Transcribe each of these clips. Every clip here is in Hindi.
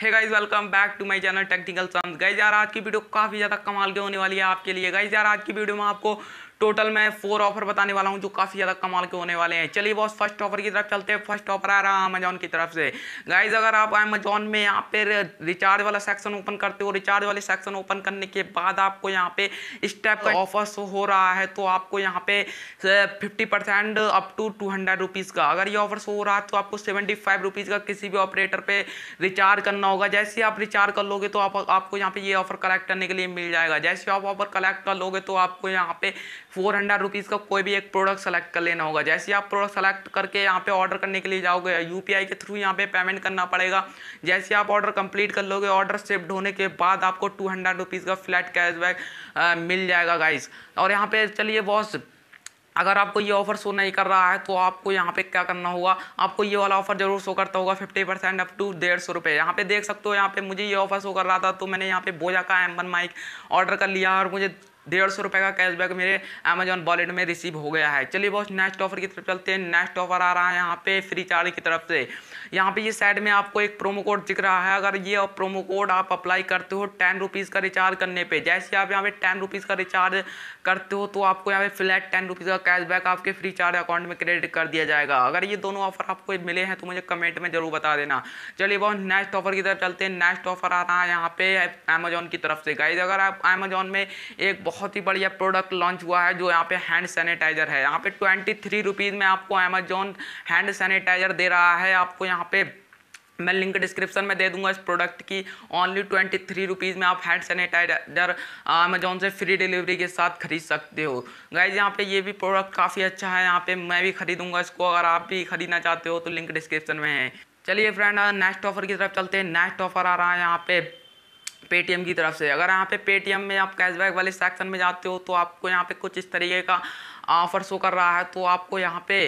hey guys welcome back to my channel technical sons guys यार आज की वीडियो काफ़ी ज़्यादा कमाल के होने वाली है आपके लिए गाइज यार आज की वीडियो में आपको टोटल मैं फोर ऑफर बताने वाला हूँ जो काफ़ी ज़्यादा कमाल के होने वाले हैं चलिए बॉस फर्स्ट ऑफर की तरफ चलते हैं फर्स्ट ऑफर आ रहा है अमेजॉन की तरफ से गाइज अगर आप अमेजॉन में यहाँ पे रिचार्ज वाला सेक्शन ओपन करते हो रिचार्ज वाले सेक्शन ओपन करने के बाद आपको यहाँ पे इस टाइप का ऑफर हो रहा है तो आपको यहाँ पे fifty percent up to two hundred rupees का अगर ये ऑफर हो रहा है तो आपको सेवेंटी फाइव रुपीज़ का किसी भी ऑपरेटर पे रिचार्ज करना होगा जैसे आप रिचार्ज कर लोगे तो आप, आपको यहाँ पे ये ऑफर कलेक्ट करने के लिए मिल जाएगा जैसे आप ऑफर कलेक्ट कर लोगे तो आपको यहाँ पे फोर हंड्रेड रुपीज़ का कोई भी एक प्रोडक्ट सेलेक्ट कर लेना होगा जैसे आप प्रोडक्ट सेलेक्ट करके यहाँ पे ऑर्डर करने के लिए जाओगे यू के थ्रू यहाँ पे पेमेंट करना पड़ेगा जैसे आप ऑर्डर कंप्लीट कर लोगे ऑर्डर शिफ्ट होने के बाद आपको टू हंड्रेड रुपीज़ का फ्लैट कैशबैक मिल जाएगा गाइस और यहाँ पे चलिए बॉस अगर आपको ये ऑफर शो नहीं कर रहा है तो आपको यहाँ पे क्या करना होगा आपको ये वाला ऑफर जरूर शो करता होगा फिफ्टी परसेंट अप टू डेढ़ सौ रुपये यहाँ पे देख सकते हो यहाँ पे मुझे ये ऑफर शो कर रहा था तो मैंने यहाँ पे बोझा का एम वन माइक ऑर्डर कर लिया और मुझे डेढ़ सौ रुपये का कैशबैक मेरे अमेजॉन वॉलेट में रिसीव हो गया है चलिए बॉस नेक्स्ट ऑफर की तरफ चलते हैं नेक्स्ट ऑफर आ रहा है यहाँ पे फ्री चार्ज की तरफ से यहाँ पे ये साइड में आपको एक प्रोमो कोड दिख रहा है अगर ये प्रोमो कोड आप अप्लाई करते हो टेन रुपीज़ का रिचार्ज करने पे जैसे आप यहाँ पे टेन रुपीज़ का रिचार्ज करते हो तो आपको यहाँ पे फ्लैट टेन रुपीज़ का कैशबैक आपके फ्री चार्ज अकाउंट में क्रेडिट कर दिया जाएगा अगर ये दोनों ऑफर आपको मिले हैं तो मुझे कमेंट में ज़रूर बता देना चलिए बहुत नेक्स्ट ऑफर की तरफ चलते हैं नेक्स्ट ऑफर आ रहा है यहाँ पे अमेजोन की तरफ से गाइज अगर आप अमेजोन में एक बहुत बहुत ही बढ़िया प्रोडक्ट लॉन्च हुआ है जो यहाँ पे हैंड सैनिटाइज़र है यहाँ पे ट्वेंटी थ्री रुपीज़ में आपको अमेजोन हैंड सैनिटाइज़र दे रहा है आपको यहाँ पे मैं लिंक डिस्क्रिप्शन में दे दूंगा इस प्रोडक्ट की ओनली ट्वेंटी थ्री रुपीज़ में आप हैंड सैनिटाइजर अमेजोन से फ्री डिलीवरी के साथ खरीद सकते हो गाइज यहाँ पे ये भी प्रोडक्ट काफ़ी अच्छा है यहाँ पे मैं भी खरीदूंगा इसको अगर आप भी खरीदना चाहते हो तो लिंक डिस्क्रिप्शन में है चलिए फ्रेंड नेक्स्ट ऑफर की तरफ चलते हैं नेक्स्ट ऑफर आ रहा है यहाँ पे पेटीएम की तरफ से अगर यहाँ पे पेटीएम में आप कैशबैक वाले सेक्शन में जाते हो तो आपको यहाँ पे कुछ इस तरीके का ऑफर शो कर रहा है तो आपको यहाँ पे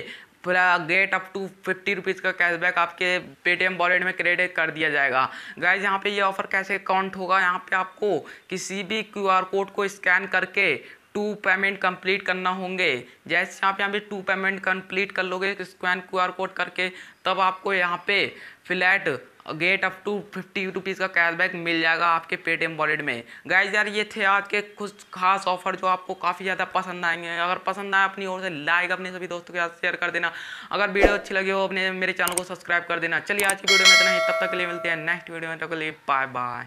पूरा get up to fifty rupees का कैशबैक आपके पेटीएम वॉलेट में क्रेडिट कर दिया जाएगा गाइज यहाँ पे ये यह ऑफर कैसे काउंट होगा यहाँ पे आपको किसी भी क्यूआर कोड को स्कैन करके टू पेमेंट कंप्लीट करना होंगे जैसे आप यहाँ पे टू पेमेंट कंप्लीट कर लोगे स्कैन क्यूआर कोड करके तब आपको यहाँ पे flat get up to fifty rupees का कैशबैक मिल जाएगा आपके पेटीएम वॉलेट में गाइज यार ये थे आज के कुछ खास ऑफर जो आपको काफ़ी ज़्यादा पसंद आएंगे अगर पसंद आए अपनी ओर से लाइक अपने सभी दोस्तों के साथ शेयर कर देना अगर वीडियो अच्छी लगी हो अपने मेरे चैनल को सब्सक्राइब कर देना चलिए आज की वीडियो में इतना ही तब तक के लिए मिलते हैं नेक्स्ट वीडियो में तब के लिए बाय बाय